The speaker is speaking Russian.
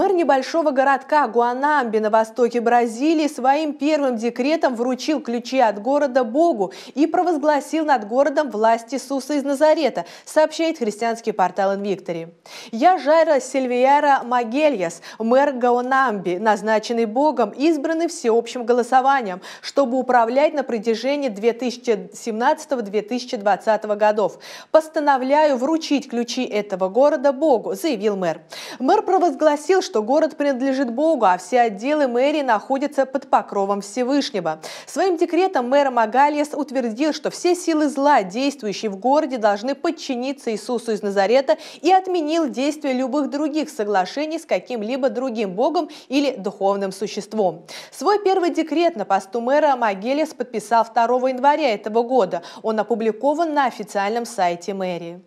Мэр небольшого городка Гуанамби на востоке Бразилии своим первым декретом вручил ключи от города Богу и провозгласил над городом власть Иисуса из Назарета, сообщает христианский портал «Инвиктори». Я Жайра Сильвияра Магельяс, мэр Гуанамби, назначенный Богом, избранный всеобщим голосованием, чтобы управлять на протяжении 2017-2020 годов. Постановляю вручить ключи этого города Богу, заявил мэр. Мэр провозгласил, что город принадлежит Богу, а все отделы мэрии находятся под покровом Всевышнего. Своим декретом мэр Магальес утвердил, что все силы зла, действующие в городе, должны подчиниться Иисусу из Назарета и отменил действие любых других соглашений с каким-либо другим богом или духовным существом. Свой первый декрет на посту мэра Магелес подписал 2 января этого года. Он опубликован на официальном сайте мэрии.